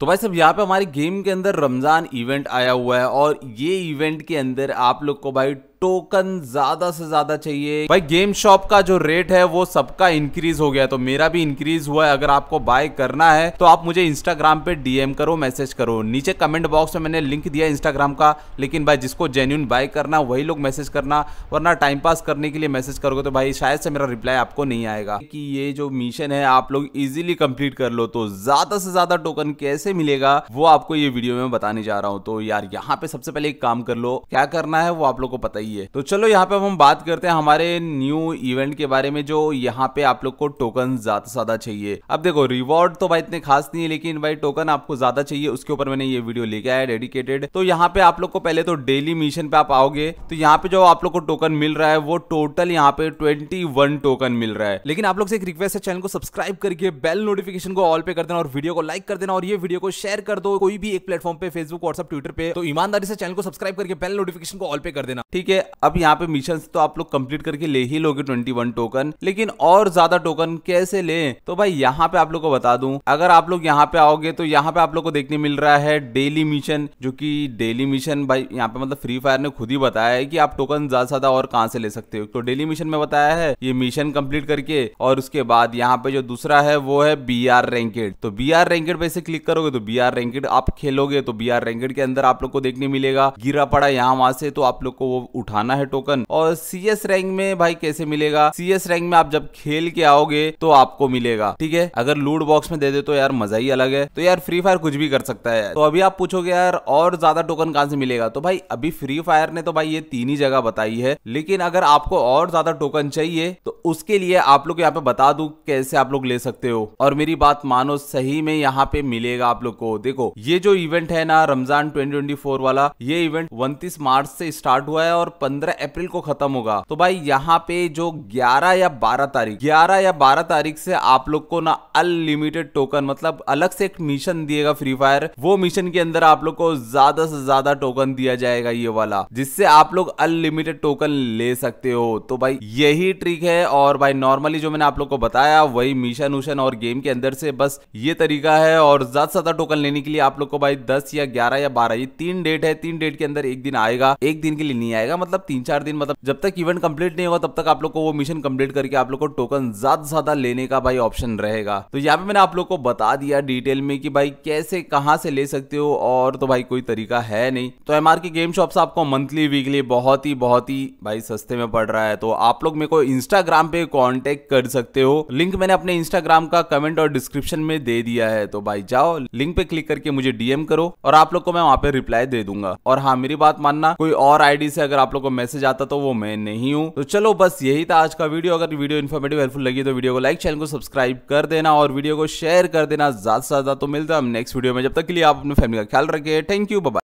तो भाई सब यहाँ पे हमारी गेम के अंदर रमज़ान इवेंट आया हुआ है और ये इवेंट के अंदर आप लोग को भाई टोकन ज्यादा से ज्यादा चाहिए भाई गेम शॉप का जो रेट है वो सबका इंक्रीज हो गया तो मेरा भी इंक्रीज हुआ है अगर आपको बाय करना है तो आप मुझे इंस्टाग्राम पे डीएम करो मैसेज करो नीचे कमेंट बॉक्स में मैंने लिंक दिया इंस्टाग्राम का लेकिन भाई जिसको जेन्यून बाय करना वही लोग मैसेज करना वरना टाइम पास करने के लिए मैसेज करोगे तो भाई शायद से मेरा रिप्लाई आपको नहीं आएगा कि ये जो मिशन है आप लोग इजिली कंप्लीट कर लो तो ज्यादा से ज्यादा टोकन कैसे मिलेगा वो आपको ये वीडियो में बताने जा रहा हूँ तो यार यहाँ पे सबसे पहले एक काम कर लो क्या करना है वो आप लोग को पता ही सही है तो चलो यहाँ पे अब हम बात करते हैं हमारे न्यू इवेंट के बारे में जो यहाँ पे आप लोग को टोकन ज्यादा ज्यादा चाहिए अब देखो रिवॉर्ड तो भाई इतने खास नहीं है लेकिन भाई टोकन आपको ज्यादा चाहिए उसके ऊपर मैंने ये वीडियो लेके आया डेडिकेटेड तो यहाँ पे आप लोग को पहले तो डेली मिशन पे आप आओगे तो यहाँ पे जो आप लोग को टोकन मिल रहा है वो टोटल यहाँ पे ट्वेंटी टोकन मिल रहा है लेकिन आप लोग से एक रिक्वेस्ट है चैनल को सब्सक्राइब करके बेल नोटिफिकेशन को ऑल पे कर देना और वीडियो को लाइक कर देना और ये वीडियो को शेयर कर दो कोई भी एक प्लेटफॉर्म पे फेसबुक व्हाट्सअप ट्विटर पे तो ईमानदारी से चैनल को सब्सक्राइब करके बेल नोटिफिकेशन को ऑल पे कर देना ठीक है लिए अब यहाँ पे मिशन तो आप लोग कंप्लीट करके ले ही लोगे 21 टोकन लेकिन और ज्यादा टोकन कैसे ले तो भाई यहाँ पे आप लोग को बता दू अगर आप लोग यहाँ पे आओगे तो यहाँ पे आप लोग को देखने मिल रहा है डेली मिशन जो की डेली मिशन भाई यहाँ पे मतलब फ्री फायर ने खुद ही बताया है कि आप टोकन ज्यादा ज्यादा और कहाँ से ले सकते हो तो डेली मिशन में बताया है ये मिशन कंप्लीट करके और उसके बाद यहाँ पे जो दूसरा है वो है बी आर रैंकेड तो बी आर रैंकेड पे क्लिक करोगे तो बी आर रैंकेड आप खेलोगे तो बी आर रैंकेड के अंदर आप लोग को देखने मिलेगा गिरा पड़ा यहाँ वहां से तो आप लोग को वो उठ उठाना है टोकन और सी एस रैंक में भाई कैसे मिलेगा सी एस रैंक में आप जब खेल के आओगे तो आपको मिलेगा ठीक है अगर लूट बॉक्स में दे दे तो यार मजा ही अलग है तो यार फ्री फायर कुछ भी कर सकता है तो अभी आप पूछोगे यार और ज्यादा टोकन कहां से मिलेगा तो भाई अभी फ्री फायर ने तो भाई ये तीन ही जगह बताई है लेकिन अगर आपको और ज्यादा टोकन चाहिए तो उसके लिए आप लोग यहाँ पे बता दू कैसे आप लोग ले सकते हो और मेरी बात मानो सही में यहाँ पे मिलेगा आप लोग को देखो ये जो इवेंट है ना रमजान 2024 वाला ये इवेंट 29 मार्च से स्टार्ट हुआ है और 15 अप्रैल को खत्म होगा तो भाई यहाँ पे जो 11 या 12 तारीख 11 या 12 तारीख से आप लोग को ना अनलिमिटेड टोकन मतलब अलग से एक मिशन दिएगा फ्री फायर वो मिशन के अंदर आप लोग को ज्यादा से ज्यादा टोकन दिया जाएगा ये वाला जिससे आप लोग अनलिमिटेड टोकन ले सकते हो तो भाई यही ट्रिक है और भाई नॉर्मली जो मैंने आप लोग को बताया वही मिशन उशन और गेम के अंदर से बस ये तरीका है और ज्यादा से ज्यादा टोकन लेने के लिए आप लोग को भाई दस या ग्यारह या बारह ये तीन डेट है तीन डेट के अंदर एक दिन आएगा एक दिन के लिए नहीं आएगा मतलब मतलब तीन चार दिन मतलब जब तक इवेंट कंप्लीट नहीं होगा तब तक आप लोग को वो मिशन कंप्लीट करके आप लोग को टोकन ज्यादा ज्यादा लेने का भाई ऑप्शन रहेगा तो यहाँ पे मैंने आप लोग को बता दिया डिटेल में कि भाई कैसे कहाँ से ले सकते हो और तो भाई कोई तरीका है नहीं तो एम के गेम शॉप से आपको मंथली वीकली बहुत ही बहुत ही भाई सस्ते में पड़ रहा है तो आप लोग मेरे को इंस्टाग्राम पे कॉन्टेक्ट कर सकते हो लिंक मैंने अपने इंस्टाग्राम का कमेंट और डिस्क्रिप्शन में दे दिया है तो भाई जाओ लिंक पे क्लिक करके मुझे डीएम करो और आप लोग को मैं वहाँ पे रिप्लाई दे दूंगा और हाँ मेरी बात मानना कोई और आईडी से अगर आप लोग लोग को मैसेज आता तो वो मैं नहीं हूँ तो चलो बस यही था आज का वीडियो अगर वीडियो इन्फॉर्मेटिव हेल्पफुल लगी तो वीडियो को लाइक चैनल को सब्सक्राइब कर देना और वीडियो को शेयर कर देना ज्यादा से ज्यादा तो मिलता है हम नेक्स्ट वीडियो में जब तक के लिए आप अपने फैमिली का ख्याल रखें थैंक यू बाय